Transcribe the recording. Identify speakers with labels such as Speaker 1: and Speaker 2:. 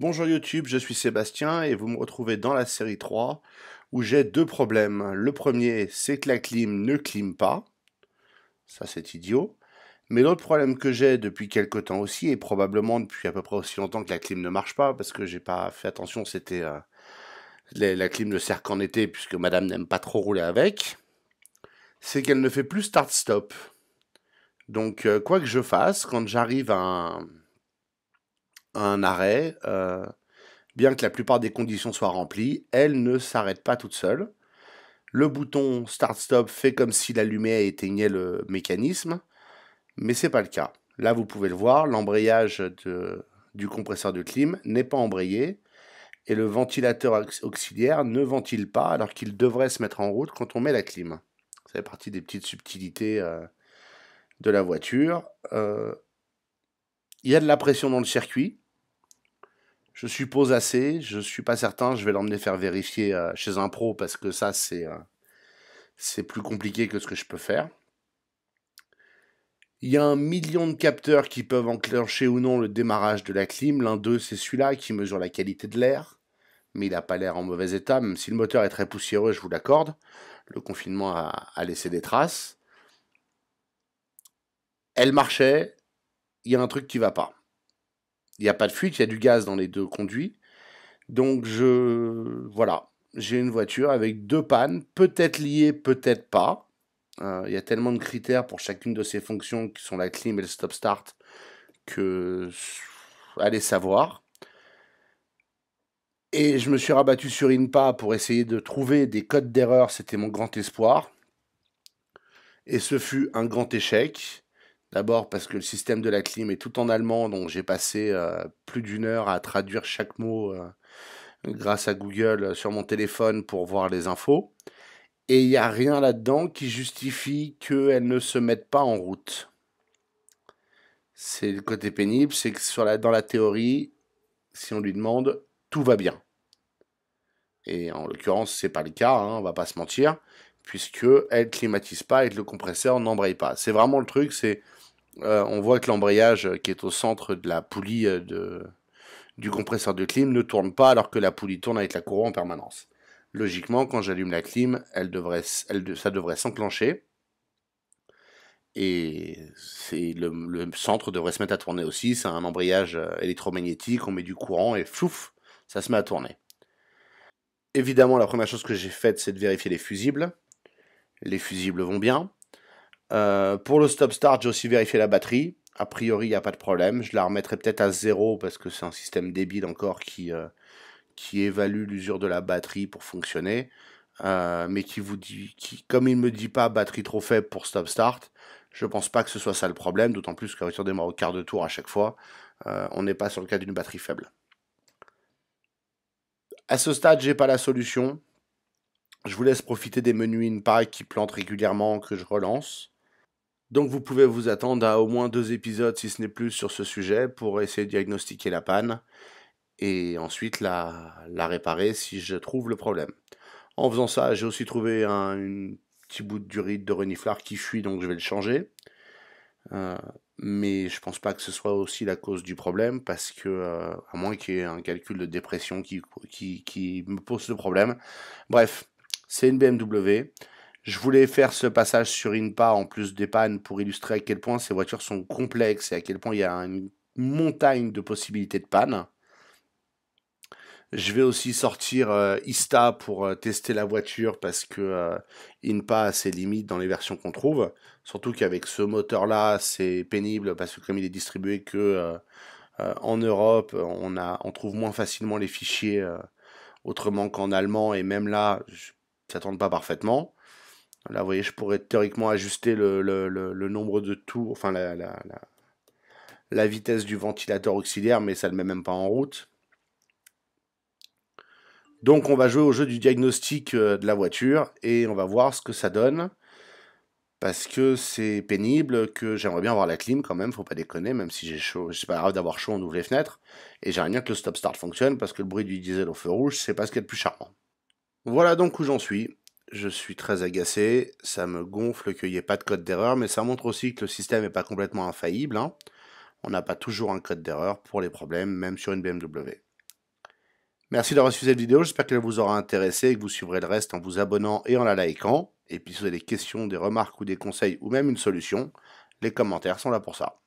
Speaker 1: Bonjour YouTube, je suis Sébastien et vous me retrouvez dans la série 3 où j'ai deux problèmes. Le premier, c'est que la clim ne clime pas. Ça, c'est idiot. Mais l'autre problème que j'ai depuis quelque temps aussi, et probablement depuis à peu près aussi longtemps que la clim ne marche pas, parce que j'ai pas fait attention, c'était euh, la clim de sert qu'en été, puisque madame n'aime pas trop rouler avec, c'est qu'elle ne fait plus start-stop. Donc, euh, quoi que je fasse, quand j'arrive à un, un arrêt, euh, bien que la plupart des conditions soient remplies, elle ne s'arrête pas toute seule. Le bouton Start-Stop fait comme si allumait et éteignait le mécanisme, mais c'est pas le cas. Là, vous pouvez le voir, l'embrayage du compresseur de clim n'est pas embrayé et le ventilateur auxiliaire ne ventile pas alors qu'il devrait se mettre en route quand on met la clim. C'est partie des petites subtilités euh, de la voiture. Euh, il y a de la pression dans le circuit, je suppose assez, je suis pas certain, je vais l'emmener faire vérifier euh, chez un pro parce que ça euh, c'est plus compliqué que ce que je peux faire. Il y a un million de capteurs qui peuvent enclencher ou non le démarrage de la clim. L'un d'eux, c'est celui-là qui mesure la qualité de l'air. Mais il n'a pas l'air en mauvais état, même si le moteur est très poussiéreux, je vous l'accorde. Le confinement a, a, laissé des traces. Elle marchait. Il y a un truc qui va pas. Il n'y a pas de fuite, il y a du gaz dans les deux conduits. Donc je voilà, j'ai une voiture avec deux pannes, peut-être liées, peut-être pas. Euh, il y a tellement de critères pour chacune de ces fonctions qui sont la clim et le stop-start que allez savoir. Et je me suis rabattu sur INPA pour essayer de trouver des codes d'erreur, c'était mon grand espoir. Et ce fut un grand échec. D'abord parce que le système de la clim est tout en allemand, donc j'ai passé euh, plus d'une heure à traduire chaque mot euh, grâce à Google euh, sur mon téléphone pour voir les infos. Et il n'y a rien là-dedans qui justifie qu'elle ne se mette pas en route. C'est le côté pénible, c'est que dans la théorie, si on lui demande, tout va bien. Et en l'occurrence, ce n'est pas le cas, on hein, on va pas se mentir puisqu'elle elle climatise pas et que le compresseur n'embraye pas. C'est vraiment le truc, c'est euh, on voit que l'embrayage qui est au centre de la poulie euh, de, du compresseur de clim ne tourne pas alors que la poulie tourne avec la courroie en permanence. Logiquement, quand j'allume la clim, elle devrait, ça devrait s'enclencher. Et le, le, centre devrait se mettre à tourner aussi. C'est un embrayage euh, électromagnétique, on met du courant et fouf, ça se met à tourner. Évidemment, la première chose que j'ai faite, c'est de vérifier les fusibles les fusibles vont bien. Euh, pour le stop-start, j'ai aussi vérifié la batterie. A priori, il n'y a pas de problème. Je la remettrai peut-être à zéro parce que c'est un système débile encore qui, euh, qui évalue l'usure de la batterie pour fonctionner. Euh, mais qui vous dit, qui, comme il ne me dit pas batterie trop faible pour stop-start, je ne pense pas que ce soit ça le problème, d'autant plus qu'à voiture des au quart de tour à chaque fois, on n'est pas sur le cas d'une batterie faible. À ce stade, j'ai pas la solution. Je vous laisse profiter des menus in qui plantent régulièrement que je relance. Donc vous pouvez vous attendre à au moins deux épisodes, si ce n'est plus, sur ce sujet pour essayer de diagnostiquer la panne et ensuite la, réparer si je trouve le problème. En faisant ça, j'ai aussi trouvé un petit bout de durite de reniflard qui fuit, donc je vais le changer. Euh, mais je pense pas que ce soit aussi la cause du problème parce que euh, à moins qu'il y ait un calcul de dépression qui, qui me pose le problème. Bref, c'est une BMW. Je voulais faire ce passage sur INPA en plus des pannes pour illustrer à quel point ces voitures sont complexes et à quel point il y a une montagne de possibilités de pannes. Je vais aussi sortir euh, Ista pour euh, tester la voiture parce que euh, INPA a ses limites dans les versions qu'on trouve. Surtout qu'avec ce moteur-là, c'est pénible parce que comme il est distribué que en Europe, on, a, on trouve moins facilement les fichiers autrement qu'en allemand. Et même là, je ça tourne pas parfaitement. Là, vous voyez, je pourrais théoriquement ajuster le, nombre de tours, enfin la, vitesse du ventilateur auxiliaire, mais ça ne le met même pas en route. Donc on va jouer au jeu du diagnostic euh, de la voiture et on va voir ce que ça donne. Parce que c'est pénible, que j'aimerais bien avoir la clim quand même, faut pas déconner, même si j'ai chaud, j'ai pas grave d'avoir chaud, on ouvre les fenêtres. Et j'aimerais bien que le stop-start fonctionne parce que le bruit du diesel au feu rouge, c'est pas ce qu'il y a de plus charmant. Voilà donc où j'en suis. Je suis très agacé, ça me gonfle qu'il n'y ait pas de code d'erreur, mais ça montre aussi que le système n'est pas complètement infaillible. Hein. On n'a pas toujours un code d'erreur pour les problèmes, même sur une BMW. Merci d'avoir suivi cette vidéo, j'espère qu'elle vous aura intéressé et que vous suivrez le reste en vous abonnant et en la likant. Et puis si vous avez des questions, des remarques ou des conseils ou même une solution, les commentaires sont là pour ça.